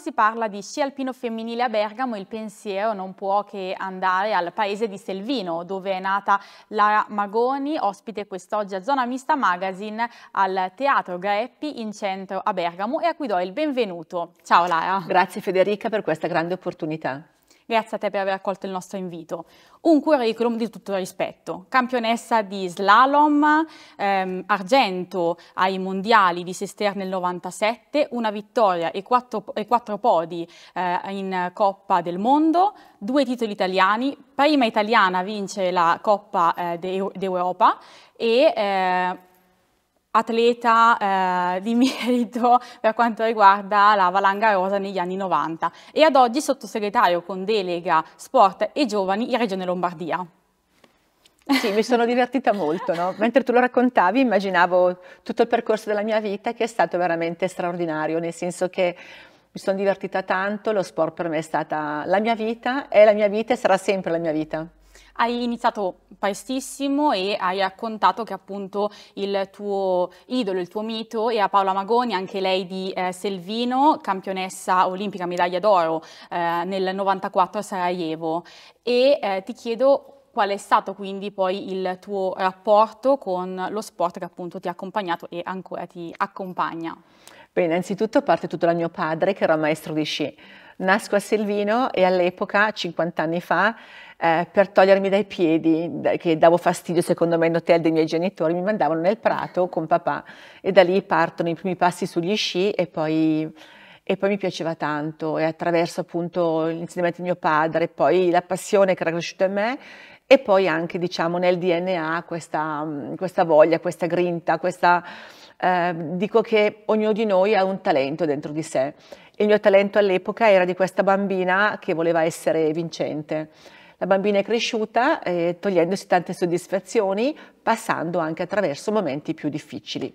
si parla di sci alpino femminile a Bergamo, il pensiero non può che andare al paese di Selvino, dove è nata Lara Magoni, ospite quest'oggi a Zona Mista Magazine al Teatro Greppi in centro a Bergamo e a cui do il benvenuto. Ciao Lara. Grazie Federica per questa grande opportunità. Grazie a te per aver accolto il nostro invito. Un curriculum di tutto rispetto. Campionessa di slalom, ehm, argento ai mondiali di Sester nel 97, una vittoria e quattro, e quattro podi eh, in Coppa del Mondo, due titoli italiani, prima italiana vince la Coppa eh, d'Europa e eh, atleta eh, di merito per quanto riguarda la valanga rosa negli anni 90 e ad oggi sottosegretario con delega sport e giovani in regione Lombardia. Sì, mi sono divertita molto, no? mentre tu lo raccontavi immaginavo tutto il percorso della mia vita che è stato veramente straordinario, nel senso che mi sono divertita tanto, lo sport per me è stata la mia vita e la mia vita e sarà sempre la mia vita. Hai iniziato prestissimo e hai raccontato che appunto il tuo idolo, il tuo mito era Paola Magoni, anche lei di eh, Selvino, campionessa olimpica medaglia d'oro eh, nel 94 a Sarajevo. E eh, ti chiedo qual è stato quindi poi il tuo rapporto con lo sport che appunto ti ha accompagnato e ancora ti accompagna? Beh, innanzitutto parte tutto da mio padre che era maestro di sci. Nasco a Selvino e all'epoca, 50 anni fa, eh, per togliermi dai piedi, che davo fastidio secondo me in hotel dei miei genitori, mi mandavano nel prato con papà e da lì partono i primi passi sugli sci e poi, e poi mi piaceva tanto e attraverso appunto l'insegnamento di mio padre, poi la passione che era cresciuta in me e poi anche diciamo nel DNA questa, mm, questa voglia, questa grinta, questa... Eh, dico che ognuno di noi ha un talento dentro di sé. Il mio talento all'epoca era di questa bambina che voleva essere vincente la bambina è cresciuta eh, togliendosi tante soddisfazioni, passando anche attraverso momenti più difficili.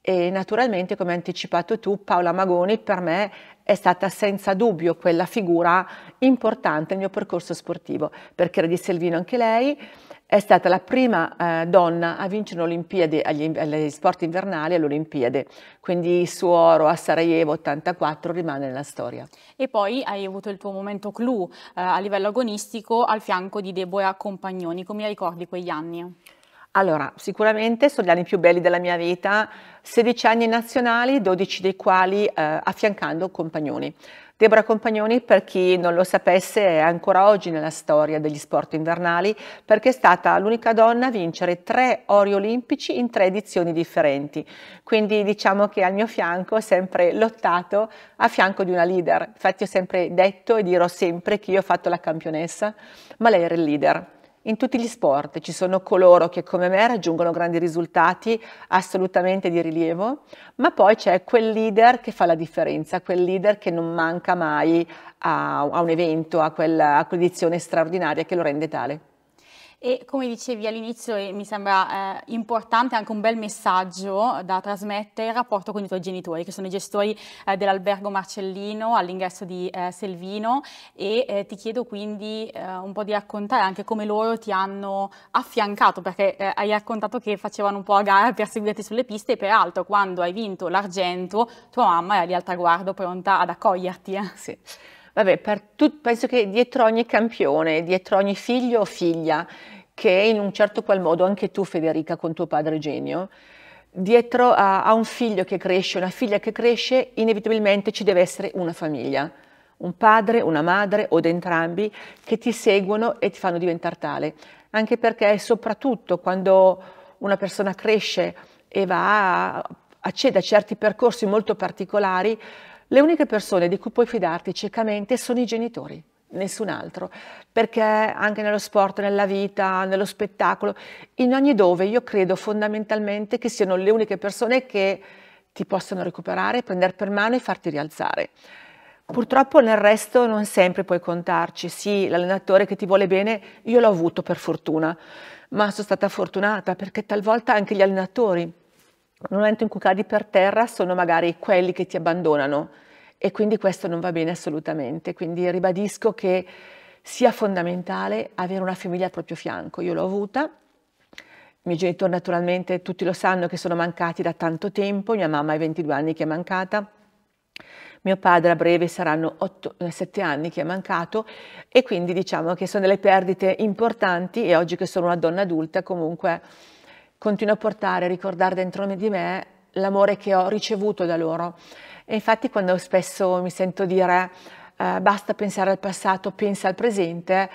E naturalmente, come hai anticipato tu, Paola Magoni per me è stata senza dubbio quella figura importante nel mio percorso sportivo, perché era di Selvino anche lei, è stata la prima eh, donna a vincere l'Olimpiade agli, agli, sport invernali all'Olimpiade, quindi suo oro a Sarajevo 84 rimane nella storia. E poi hai avuto il tuo momento clou eh, a livello agonistico al fianco di Deboa Compagnoni, come ricordi quegli anni? Allora, sicuramente sono gli anni più belli della mia vita, 16 anni nazionali, 12 dei quali eh, affiancando compagnoni. Deborah Compagnoni, per chi non lo sapesse, è ancora oggi nella storia degli sport invernali perché è stata l'unica donna a vincere tre ori olimpici in tre edizioni differenti. Quindi diciamo che al mio fianco ho sempre lottato a fianco di una leader. Infatti ho sempre detto e dirò sempre che io ho fatto la campionessa, ma lei era il leader. In tutti gli sport ci sono coloro che come me raggiungono grandi risultati assolutamente di rilievo, ma poi c'è quel leader che fa la differenza, quel leader che non manca mai a, a un evento, a, quella, a quell'edizione straordinaria che lo rende tale. E come dicevi all'inizio, e eh, mi sembra eh, importante anche un bel messaggio eh, da trasmettere, il rapporto con i tuoi genitori, che sono i gestori eh, dell'albergo Marcellino all'ingresso di eh, Selvino e eh, ti chiedo quindi un po' di raccontare anche come loro ti hanno affiancato, perché hai raccontato che facevano un po' a gara per seguirti sulle piste e peraltro quando hai vinto l'argento tua mamma era lì al traguardo pronta ad accoglierti. Sì. Vabbè, tut, penso che dietro ogni campione, dietro ogni figlio o figlia, che in un certo qual modo anche tu Federica con tuo padre genio, dietro a, a un figlio che cresce, una figlia che cresce, inevitabilmente ci deve essere una famiglia, un padre, una madre o entrambi che ti seguono e ti fanno diventare tale, anche perché soprattutto quando una persona cresce e va a accede a certi percorsi molto particolari, le uniche persone di cui puoi fidarti ciecamente sono i genitori, nessun altro, perché anche nello sport, nella vita, nello spettacolo, in ogni dove io credo fondamentalmente che siano le uniche persone che ti possano recuperare, prendere per mano e farti rialzare. Purtroppo nel resto non sempre puoi contarci, sì, l'allenatore che ti vuole bene, io l'ho avuto per fortuna, ma sono stata fortunata perché talvolta anche gli allenatori nel momento in cui cadi per terra sono magari quelli che ti abbandonano e quindi questo non va bene assolutamente. Quindi ribadisco che sia fondamentale avere una famiglia al proprio fianco. Io l'ho avuta, i miei genitori naturalmente tutti lo sanno che sono mancati da tanto tempo, mia mamma ha 22 anni che è mancata, mio padre a breve saranno 8, 7 eh, anni che è mancato e quindi diciamo che sono delle perdite importanti e oggi che sono una donna adulta comunque continuo a portare, a ricordare dentro di me l'amore che ho ricevuto da loro. E infatti quando spesso mi sento dire eh, basta pensare al passato, pensa al presente,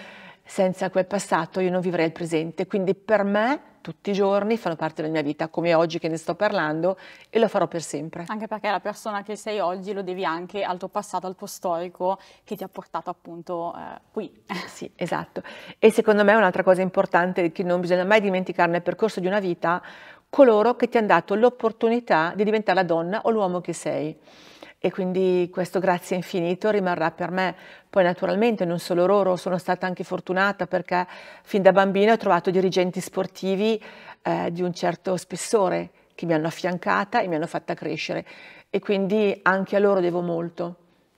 senza quel passato io non vivrei il presente. Quindi per me tutti i giorni, fanno parte della mia vita, come oggi che ne sto parlando, e lo farò per sempre. Anche perché la persona che sei oggi lo devi anche al tuo passato, al tuo storico che ti ha portato appunto eh, qui. Sì, esatto. E secondo me un'altra cosa importante che non bisogna mai dimenticare nel percorso di una vita, coloro che ti hanno dato l'opportunità di diventare la donna o l'uomo che sei e quindi questo grazie infinito rimarrà per me. Poi naturalmente non solo loro, sono stata anche fortunata perché fin da bambina ho trovato dirigenti sportivi eh, di un certo spessore che mi hanno affiancata e mi hanno fatta crescere e quindi anche a loro devo molto.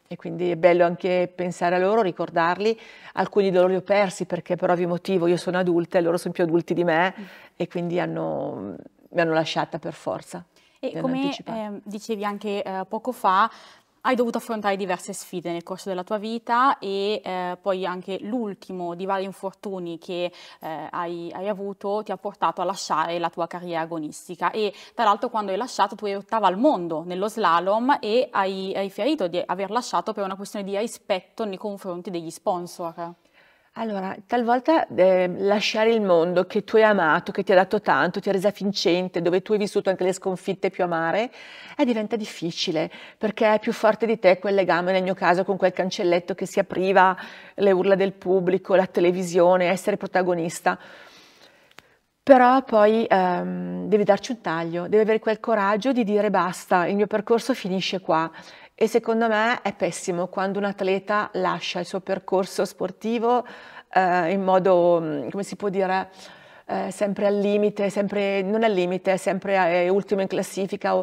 E quindi è bello anche pensare a loro, ricordarli. Alcuni di loro li ho persi perché per ovvio motivo io sono adulta e loro sono più adulti di me mm. e quindi hanno, mi hanno lasciata per forza. E come eh, dicevi anche eh, poco fa, hai dovuto affrontare diverse sfide nel corso della tua vita e eh, poi anche l'ultimo di vari infortuni che eh, hai, hai, avuto ti ha portato a lasciare la tua carriera agonistica e tra l'altro quando hai lasciato tu eri ottava al mondo nello slalom e hai, riferito di aver lasciato per una questione di rispetto nei confronti degli sponsor. Allora, talvolta, ehm, lasciare il mondo che tu hai amato, che ti ha dato tanto, ti ha resa vincente, dove tu hai vissuto anche le sconfitte più amare, eh, diventa difficile, perché è più forte di te quel legame, nel mio caso, con quel cancelletto che si apriva, le urla del pubblico, la televisione, essere protagonista. Però poi ehm, devi darci un taglio, devi avere quel coraggio di dire basta, il mio percorso finisce qua e secondo me è pessimo quando un atleta lascia il suo percorso sportivo eh, in modo, mm, come si può dire, eh, sempre al limite, sempre, non al limite, sempre eh, ultimo in classifica.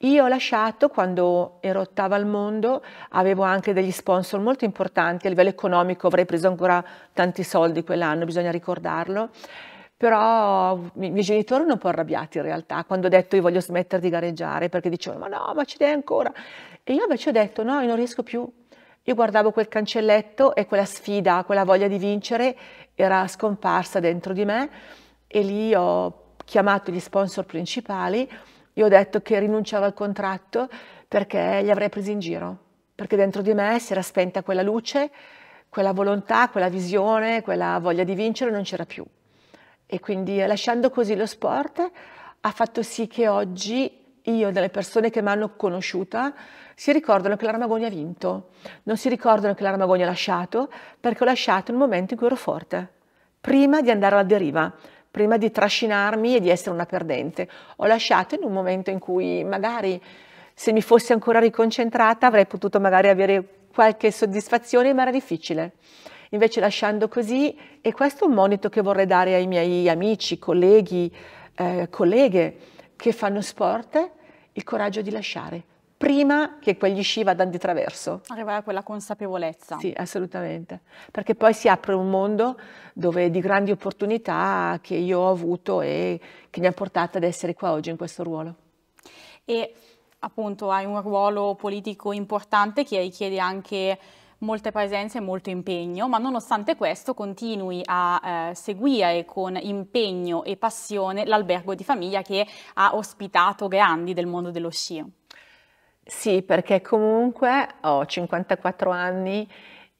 Io ho lasciato quando ero ottava al mondo, avevo anche degli sponsor molto importanti, a livello economico avrei preso ancora tanti soldi quell'anno, bisogna ricordarlo però i miei genitori erano un po' arrabbiati in realtà quando ho detto io voglio smettere di gareggiare perché dicevano ma no ma ci dai ancora e io invece ho detto no io non riesco più io guardavo quel cancelletto e quella sfida quella voglia di vincere era scomparsa dentro di me e lì ho chiamato gli sponsor principali e ho detto che rinunciavo al contratto perché li avrei presi in giro perché dentro di me si era spenta quella luce quella volontà, quella visione, quella voglia di vincere non c'era più e quindi eh, lasciando così lo sport ha fatto sì che oggi io, delle persone che mi hanno conosciuta, si ricordano che l'Armagogna ha vinto, non si ricordano che l'Armagogna ha lasciato, perché ho lasciato il momento in cui ero forte, prima di andare alla deriva, prima di trascinarmi e di essere una perdente. Ho lasciato in un momento in cui magari se mi fossi ancora riconcentrata avrei potuto magari avere qualche soddisfazione, ma era difficile invece lasciando così, e questo è un monito che vorrei dare ai miei amici, colleghi, eh, colleghe che fanno sport, il coraggio di lasciare, prima che quegli sci vadano di traverso. Arrivare a quella consapevolezza. Sì, assolutamente, perché poi si apre un mondo dove di grandi opportunità che io ho avuto e che mi ha portato ad essere qua oggi in questo ruolo. E appunto hai un ruolo politico importante che richiede anche molte presenze e molto impegno, ma nonostante questo continui a eh, seguire con impegno e passione l'albergo di famiglia che ha ospitato grandi del mondo dello sci. Sì, perché comunque ho 54 anni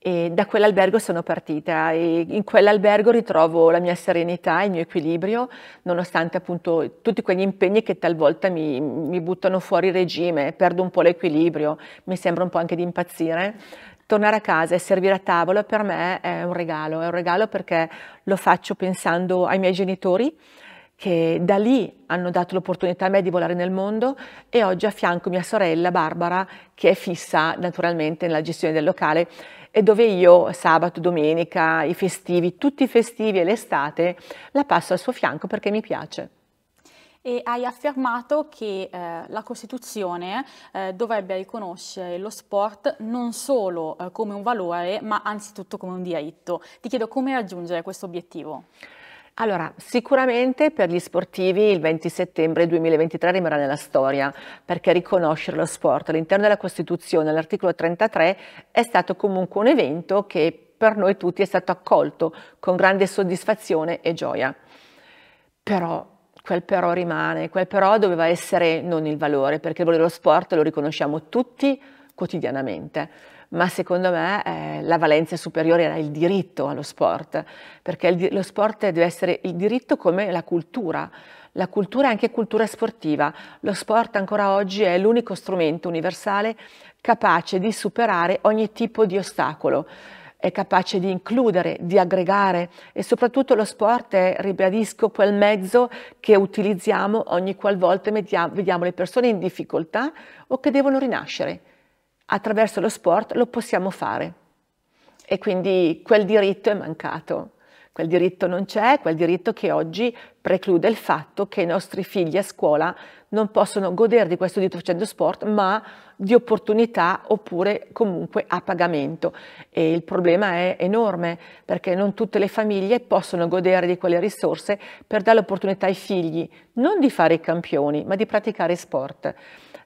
e da quell'albergo sono partita e in quell'albergo ritrovo la mia serenità, il mio equilibrio, nonostante appunto tutti quegli impegni che talvolta mi, mi buttano fuori regime, perdo un po' l'equilibrio, mi sembra un po' anche di impazzire, tornare a casa e servire a tavola per me è un regalo, è un regalo perché lo faccio pensando ai miei genitori che da lì hanno dato l'opportunità a me di volare nel mondo e oggi a fianco mia sorella Barbara che è fissa naturalmente nella gestione del locale e dove io sabato, domenica, i festivi, tutti i festivi e l'estate la passo al suo fianco perché mi piace e hai affermato che eh, la Costituzione eh, dovrebbe riconoscere lo sport non solo eh, come un valore, ma anzitutto come un diritto. Ti chiedo come raggiungere questo obiettivo? Allora, sicuramente per gli sportivi il 20 settembre 2023 rimarrà nella storia, perché riconoscere lo sport all'interno della Costituzione, all'articolo 33, è stato comunque un evento che per noi tutti è stato accolto con grande soddisfazione e gioia. Però quel però rimane, quel però doveva essere non il valore, perché il valore dello sport lo riconosciamo tutti quotidianamente, ma secondo me eh, la valenza superiore era il diritto allo sport, perché il, lo sport deve essere il diritto come la cultura. La cultura è anche cultura sportiva. Lo sport ancora oggi è l'unico strumento universale capace di superare ogni tipo di ostacolo è capace di includere, di aggregare e soprattutto lo sport è, ribadisco, quel mezzo che utilizziamo ogni qualvolta vediamo le persone in difficoltà o che devono rinascere. Attraverso lo sport lo possiamo fare e quindi quel diritto è mancato. Quel diritto non c'è, quel diritto che oggi preclude il fatto che i nostri figli a scuola non possono godere di questo diritto facendo sport, ma di opportunità oppure comunque a pagamento. E il problema è enorme perché non tutte le famiglie possono godere di quelle risorse per dare l'opportunità ai figli non di fare i campioni, ma di praticare sport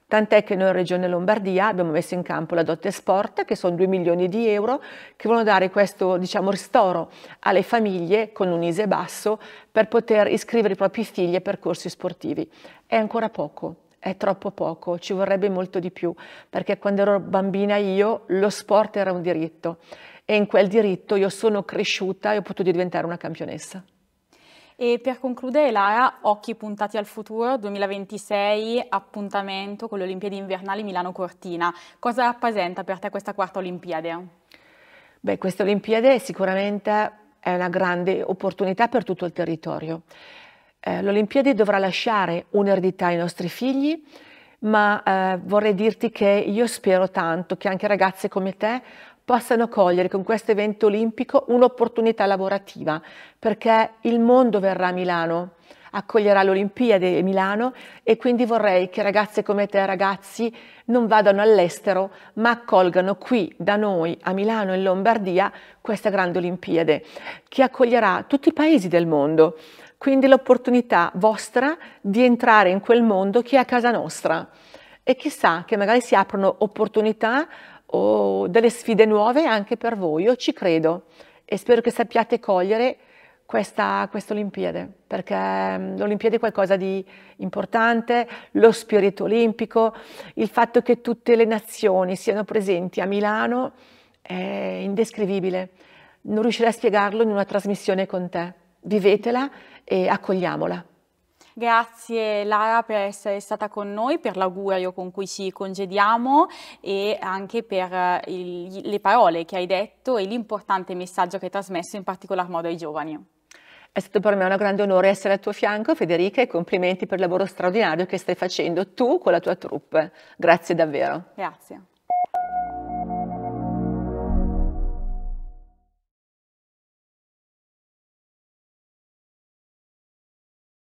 tant'è che noi in Regione Lombardia abbiamo messo in campo la Dotte Sport, che sono 2 milioni di euro, che vogliono dare questo diciamo, ristoro alle famiglie con un ISE basso per poter iscrivere i propri figli a percorsi sportivi. È ancora poco, è troppo poco, ci vorrebbe molto di più, perché quando ero bambina io lo sport era un diritto e in quel diritto io sono cresciuta e ho potuto diventare una campionessa. E per concludere, Lara, occhi puntati al futuro, 2026, appuntamento con le Olimpiadi invernali Milano-Cortina. Cosa rappresenta per te questa quarta Olimpiade? Beh, questa Olimpiade sicuramente è una grande opportunità per tutto il territorio. Eh, L'Olimpiade dovrà lasciare un'eredità ai nostri figli, ma eh, vorrei dirti che io spero tanto che anche ragazze come te possano cogliere con questo evento olimpico un'opportunità lavorativa, perché il mondo verrà a Milano, accoglierà l'Olimpiade a Milano e quindi vorrei che ragazze come te, ragazzi, non vadano all'estero, ma accolgano qui da noi a Milano in Lombardia questa grande Olimpiade che accoglierà tutti i paesi del mondo. Quindi l'opportunità vostra di entrare in quel mondo che è a casa nostra. E chissà che magari si aprono opportunità o delle sfide nuove anche per voi. Io ci credo e spero che sappiate cogliere questa, Olimpiade, perché mm, l'Olimpiade è qualcosa di importante, lo spirito olimpico, il fatto che tutte le nazioni siano presenti a Milano è indescrivibile. Non riuscirei a spiegarlo in una trasmissione con te. Vivetela e accogliamola. Grazie Lara per essere stata con noi, per l'augurio con cui ci congediamo e anche per eh, il, le parole che hai detto e l'importante messaggio che hai trasmesso in particolar modo ai giovani. È stato per me un grande onore essere al tuo fianco, Federica, e complimenti per il lavoro straordinario che stai facendo tu con la tua troupe. Grazie davvero. Grazie.